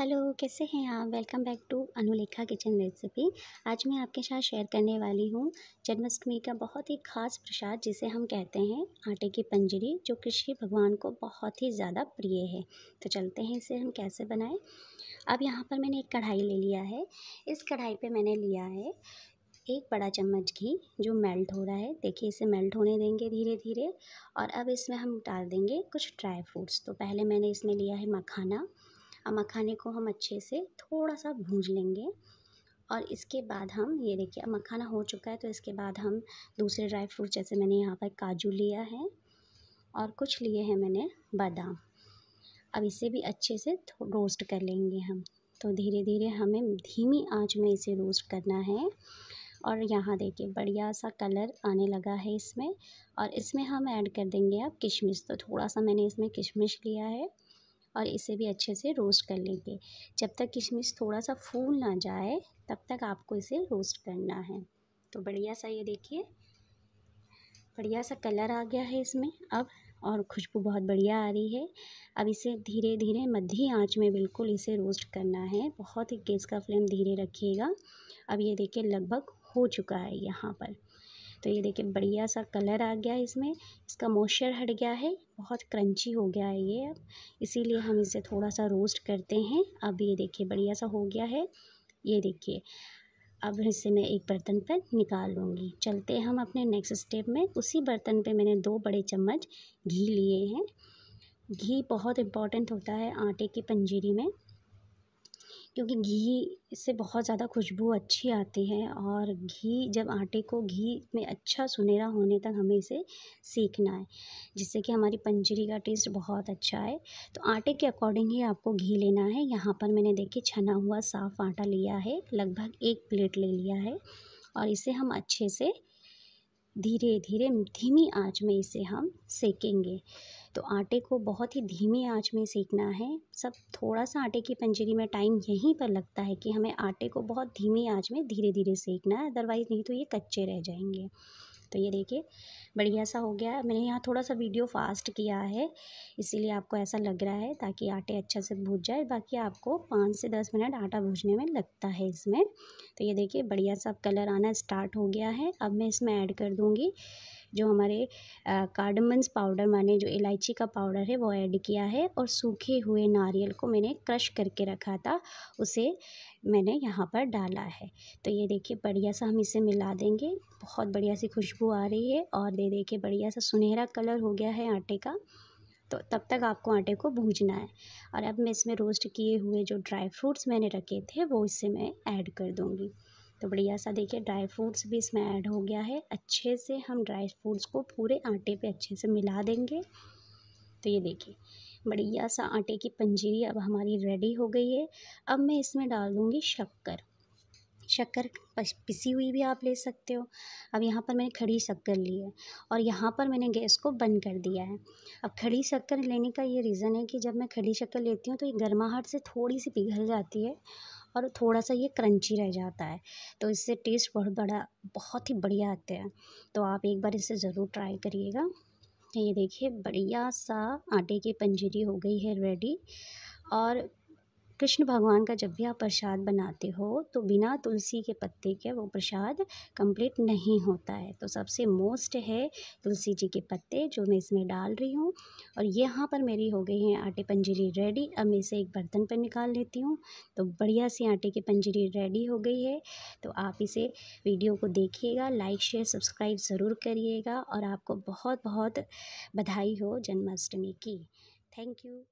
hello कैसे हैं आप welcome back to Anulekha kitchen recipe आज मैं आपके साथ शेयर करने वाली हूँ जन्माष्टमी का बहुत ही खास प्रसाद जिसे हम कहते हैं आटे की पंजरी जो कृषि भगवान को बहुत ही ज़्यादा प्रिय है तो चलते हैं इसे हम कैसे बनाएं अब यहाँ पर मैंने एक कढ़ाई ले लिया है इस कढ़ाई पर मैंने लिया है एक बड़ा चम्मच घी जो मेल्ट हो रहा है देखिए इसे मेल्ट होने देंगे धीरे धीरे और अब इसमें हम डाल देंगे कुछ ड्राई फ्रूट्स तो पहले मैंने इसमें लिया है मखाना अब मखाने को हम अच्छे से थोड़ा सा भूज लेंगे और इसके बाद हम ये देखिए अब मखाना हो चुका है तो इसके बाद हम दूसरे ड्राई फ्रूट जैसे मैंने यहाँ पर काजू लिया है और कुछ लिए हैं मैंने बादाम अब इसे भी अच्छे से रोस्ट कर लेंगे हम तो धीरे धीरे हमें धीमी आंच में इसे रोस्ट करना है और यहाँ देखिए बढ़िया सा कलर आने लगा है इसमें और इसमें हम ऐड कर देंगे अब किशमिश तो थोड़ा सा मैंने इसमें किशमिश लिया है और इसे भी अच्छे से रोस्ट कर लेंगे जब तक किशमिश थोड़ा सा फूल ना जाए तब तक आपको इसे रोस्ट करना है तो बढ़िया सा ये देखिए बढ़िया सा कलर आ गया है इसमें अब और खुशबू बहुत बढ़िया आ रही है अब इसे धीरे धीरे मध्य आंच में बिल्कुल इसे रोस्ट करना है बहुत ही गैस का फ्लेम धीरे रखिएगा अब ये देखिए लगभग हो चुका है यहाँ पर तो ये देखिए बढ़िया सा कलर आ गया है इसमें इसका मॉइस्चर हट गया है बहुत क्रंची हो गया है ये अब इसीलिए हम इसे थोड़ा सा रोस्ट करते हैं अब ये देखिए बढ़िया सा हो गया है ये देखिए अब इसे मैं एक बर्तन पर निकाल लूँगी चलते हम अपने नेक्स्ट स्टेप में उसी बर्तन पर मैंने दो बड़े चम्मच घी लिए हैं घी बहुत इम्पॉर्टेंट होता है आटे की पंजीरी में क्योंकि घी से बहुत ज़्यादा खुशबू अच्छी आती है और घी जब आटे को घी में अच्छा सुनहरा होने तक हमें इसे सीखना है जिससे कि हमारी पंजरी का टेस्ट बहुत अच्छा है तो आटे के अकॉर्डिंग ही आपको घी लेना है यहाँ पर मैंने देखिए छना हुआ साफ़ आटा लिया है लगभग एक प्लेट ले लिया है और इसे हम अच्छे से धीरे धीरे धीमी आंच में इसे हम सेकेंगे तो आटे को बहुत ही धीमी आंच में सेकना है सब थोड़ा सा आटे की पंजीरी में टाइम यहीं पर लगता है कि हमें आटे को बहुत धीमी आंच में धीरे धीरे सेकना है अदरवाइज़ नहीं तो ये कच्चे रह जाएंगे तो ये देखिए बढ़िया सा हो गया मैंने यहाँ थोड़ा सा वीडियो फास्ट किया है इसीलिए आपको ऐसा लग रहा है ताकि आटे अच्छा से भूज जाए बाकी आपको पाँच से दस मिनट आटा भूजने में लगता है इसमें तो ये देखिए बढ़िया सा कलर आना स्टार्ट हो गया है अब मैं इसमें ऐड कर दूँगी जो हमारे कार्डमंस पाउडर माने जो इलायची का पाउडर है वो ऐड किया है और सूखे हुए नारियल को मैंने क्रश करके रखा था उसे मैंने यहाँ पर डाला है तो ये देखिए बढ़िया सा हम इसे मिला देंगे बहुत बढ़िया सी खुशबू आ रही है और ये देखिए बढ़िया सा सुनहरा कलर हो गया है आटे का तो तब तक आपको आटे को भूजना है और अब मैं इसमें रोस्ट किए हुए जो ड्राई फ्रूट्स मैंने रखे थे वो इससे मैं ऐड कर दूँगी तो बढ़िया सा देखिए ड्राई फ्रूट्स भी इसमें ऐड हो गया है अच्छे से हम ड्राई फ्रूट्स को पूरे आटे पे अच्छे से मिला देंगे तो ये देखिए बढ़िया सा आटे की पंजीरी अब हमारी रेडी हो गई है अब मैं इसमें डाल दूँगी शक्कर शक्कर पिसी हुई भी आप ले सकते हो अब यहाँ पर मैंने खड़ी शक्कर ली है और यहाँ पर मैंने गैस को बंद कर दिया है अब खड़ी शक्कर लेने का ये रीज़न है कि जब मैं खड़ी शक्कर लेती हूँ तो ये गर्माहट से थोड़ी सी पिघल जाती है और थोड़ा सा ये क्रंची रह जाता है तो इससे टेस्ट बहुत बड़ा बहुत ही बढ़िया आते हैं तो आप एक बार इसे ज़रूर ट्राई करिएगा ये देखिए बढ़िया सा आटे की पंजीरी हो गई है रेडी और कृष्ण भगवान का जब भी आप प्रसाद बनाते हो तो बिना तुलसी के पत्ते के वो प्रसाद कंप्लीट नहीं होता है तो सबसे मोस्ट है तुलसी जी के पत्ते जो मैं इसमें डाल रही हूँ और यहाँ पर मेरी हो गई है आटे पंजीरी रेडी अब मैं इसे एक बर्तन पर निकाल लेती हूँ तो बढ़िया सी आटे की पंजीरी रेडी हो गई है तो आप इसे वीडियो को देखिएगा लाइक शेयर सब्सक्राइब ज़रूर करिएगा और आपको बहुत बहुत बधाई हो जन्माष्टमी की थैंक यू